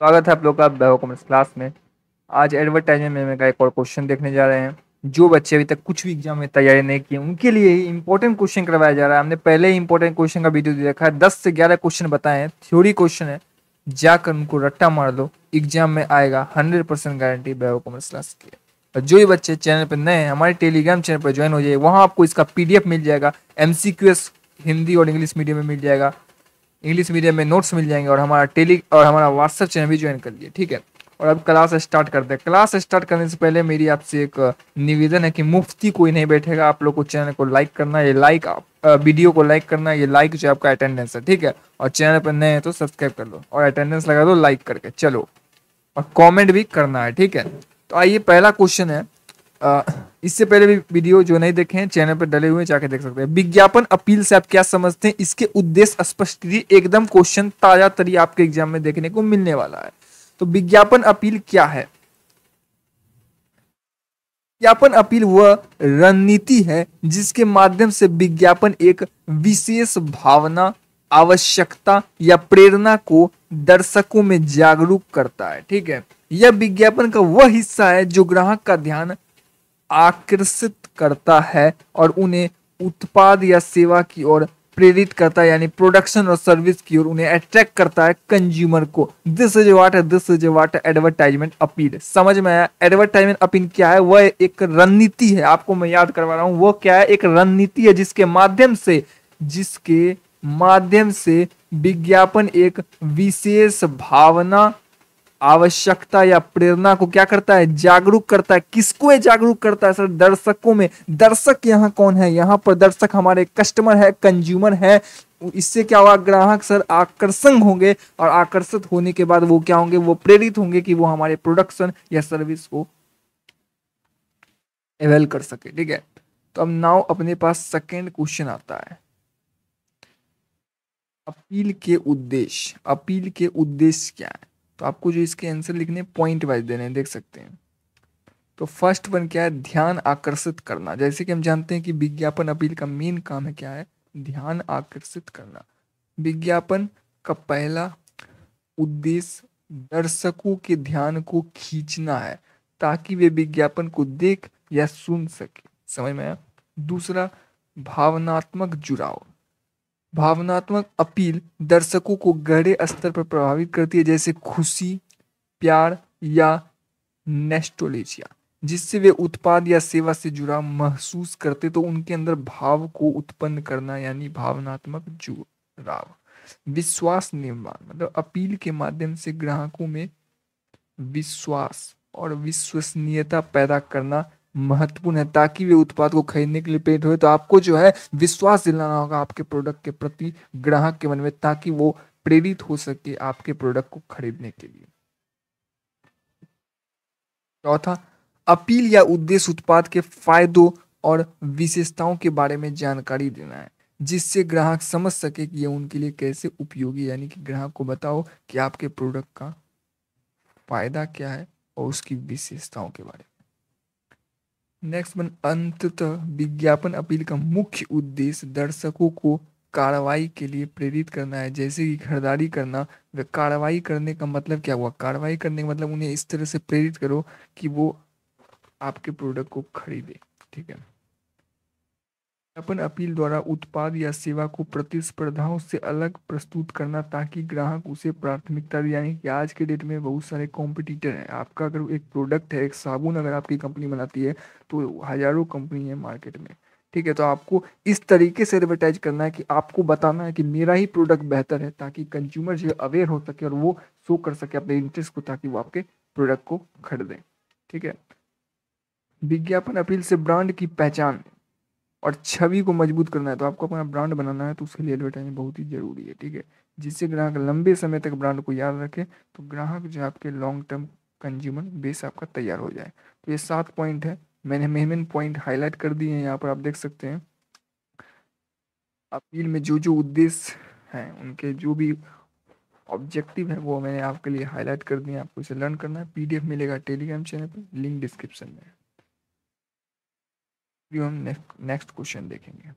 स्वागत है आप लोग का बायो कॉमर्स क्लास में आज एडवर्टाइजमेंट में का एक और क्वेश्चन देखने जा रहे हैं जो बच्चे अभी तक कुछ भी एग्जाम में तैयारी नहीं किए उनके लिए ही इंपॉर्टेंट क्वेश्चन करवाया जा रहा है हमने पहले ही इंपॉर्टेंट क्वेश्चन का वीडियो दे रखा है दस से ग्यारह क्वेश्चन बताए हैं थ्योरी क्वेश्चन है जाकर उनको रट्टा मार दो एग्जाम में आएगा hundred percent guarantee bio commerce class की और जो भी बच्चे चैनल पर नए हैं हमारे टेलीग्राम चैनल पर ज्वाइन हो जाइए वहाँ आपको इसका पीडीएफ मिल जाएगा एमसीक्यूएस हिंदी और इंग्लिश मीडियम में मिल जाएगा इंग्लिश मीडियम में नोट्स मिल जाएंगे और हमारा टेली और हमारा व्हाट्सएप चैनल भी ज्वाइन कर लिए ठीक है और अब क्लास स्टार्ट करते हैं क्लास स्टार्ट करने से पहले मेरी आपसे एक निवेदन है कि मुफ्ती कोई नहीं बैठेगा आप लोग को चैनल को लाइक करना ये लाइक वीडियो को लाइक करना ये लाइक जो आपका अटेंडेंस है ठीक है और चैनल पर नए हैं तो सब्सक्राइब कर लो और अटेंडेंस लगा दो लाइक करके चलो और कॉमेंट भी करना है ठीक है तो आइए पहला क्वेश्चन है इससे पहले भी वीडियो जो नहीं देखे हैं चैनल पर डले हुए जाके देख सकते हैं विज्ञापन अपील से आप क्या समझते हैं इसके उद्देश्य स्पष्ट कीजिए एकदम क्वेश्चन ताजा तरी आपके एग्जाम में देखने को मिलने वाला है तो विज्ञापन अपील क्या है विज्ञापन अपील वह रणनीति है जिसके माध्यम से विज्ञापन एक विशेष भावना आवश्यकता या प्रेरणा को दर्शकों में जागरूक करता है ठीक है यह विज्ञापन का वह हिस्सा है जो ग्राहक का ध्यान आकर्षित करता है और उन्हें उत्पाद या सेवा की ओर प्रेरित करता है यानी प्रोडक्शन और सर्विस की ओर उन्हें अट्रैक्ट करता है कंज्यूमर को this is what this is what advertisement appeal समझ में आया एडवर्टाइजमेंट अपील क्या है वह एक रणनीति है आपको मैं याद करवा रहा हूँ वह क्या है एक रणनीति है जिसके माध्यम से जिसके माध्यम से विज्ञापन एक विशेष भावना आवश्यकता या प्रेरणा को क्या करता है जागरूक करता है किसको जागरूक करता है सर दर्शकों में दर्शक यहाँ कौन है यहाँ पर दर्शक हमारे कस्टमर है कंज्यूमर है इससे क्या हुआ ग्राहक सर आकर्षण होंगे और आकर्षित होने के बाद वो क्या होंगे वो प्रेरित होंगे कि वो हमारे प्रोडक्शन या सर्विस को एवेल कर सके ठीक है तो अब नाउ अपने पास सेकेंड क्वेश्चन आता है अपील के उद्देश्य अपील के उद्देश्य क्या है तो आपको जो इसके आंसर लिखने पॉइंट वाइज देने देख सकते हैं तो फर्स्ट वन क्या है ध्यान आकर्षित करना जैसे कि हम जानते हैं कि विज्ञापन अपील का मेन काम है क्या है ध्यान आकर्षित करना विज्ञापन का पहला उद्देश्य दर्शकों के ध्यान को खींचना है ताकि वे विज्ञापन को देख या सुन सके समझ में आया दूसरा भावनात्मक जुड़ाव भावनात्मक अपील दर्शकों को गहरे स्तर पर प्रभावित करती है जैसे खुशी प्यार या नेस्टोलेजिया जिससे वे उत्पाद या सेवा से जुड़ा महसूस करते तो उनके अंदर भाव को उत्पन्न करना यानी भावनात्मक जुड़ाव विश्वास निर्माण मतलब अपील के माध्यम से ग्राहकों में विश्वास और विश्वसनीयता पैदा करना महत्वपूर्ण है ताकि वे उत्पाद को खरीदने के लिए प्रेरित हुए तो आपको जो है विश्वास दिलाना होगा आपके प्रोडक्ट के प्रति ग्राहक के मन में ताकि वो प्रेरित हो सके आपके प्रोडक्ट को खरीदने के लिए चौथा अपील या उद्देश्य उत्पाद के फायदों और विशेषताओं के बारे में जानकारी देना है जिससे ग्राहक समझ सके कि यह उनके लिए कैसे उपयोगी यानी कि ग्राहक को बताओ कि आपके प्रोडक्ट का फायदा क्या है और उसकी विशेषताओं के बारे में नेक्स्ट वन अंततः विज्ञापन अपील का मुख्य उद्देश्य दर्शकों को कार्रवाई के लिए प्रेरित करना है जैसे कि खरीदारी करना वे कार्रवाई करने का मतलब क्या हुआ कार्रवाई करने का मतलब उन्हें इस तरह से प्रेरित करो कि वो आपके प्रोडक्ट को खरीदे ठीक है विज्ञापन अपील द्वारा उत्पाद या सेवा को प्रतिस्पर्धाओं से अलग प्रस्तुत करना ताकि ग्राहक उसे प्राथमिकता दे यानी कि आज के डेट में बहुत सारे कॉम्पिटिटर हैं आपका अगर एक प्रोडक्ट है एक साबुन अगर आपकी कंपनी बनाती है तो हजारों कंपनी है मार्केट में ठीक है तो आपको इस तरीके से एडवर्टाइज करना है कि आपको बताना है कि मेरा ही प्रोडक्ट बेहतर है ताकि कंज्यूमर जो अवेयर हो सके और वो शो कर सके अपने इंटरेस्ट को ताकि वो आपके प्रोडक्ट को खरीदें ठीक है विज्ञापन अपील से ब्रांड की पहचान और छवि को मजबूत करना है तो आपको अपना ब्रांड बनाना है तो उसके लिए एडवर्टाइजिंग बहुत ही ज़रूरी है ठीक है जिससे ग्राहक लंबे समय तक ब्रांड को याद रखे तो ग्राहक जो आपके लॉन्ग टर्म कंज्यूमर बेस आपका तैयार हो जाए तो ये सात पॉइंट है मैंने मेन मेन पॉइंट हाईलाइट कर दिए हैं यहाँ पर आप देख सकते हैं अपील में जो जो उद्देश्य हैं उनके जो भी ऑब्जेक्टिव है वो मैंने आपके लिए हाईलाइट कर दिए आपको इसे लर्न करना है पीडीएफ मिलेगा टेलीग्राम चैनल पर लिंक डिस्क्रिप्शन में अभी हम नेक्स्ट नेक्स्ट क्वेश्चन देखेंगे